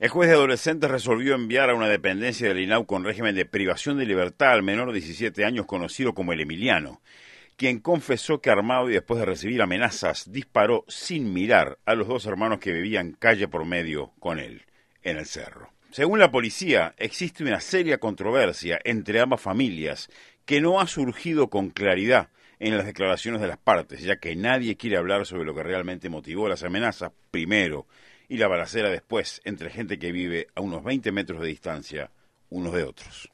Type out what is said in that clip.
El juez de adolescentes resolvió enviar a una dependencia del INAU con régimen de privación de libertad al menor de 17 años conocido como el Emiliano, quien confesó que armado y después de recibir amenazas disparó sin mirar a los dos hermanos que vivían calle por medio con él en el cerro. Según la policía, existe una seria controversia entre ambas familias que no ha surgido con claridad en las declaraciones de las partes, ya que nadie quiere hablar sobre lo que realmente motivó las amenazas primero y la balacera después entre gente que vive a unos 20 metros de distancia unos de otros.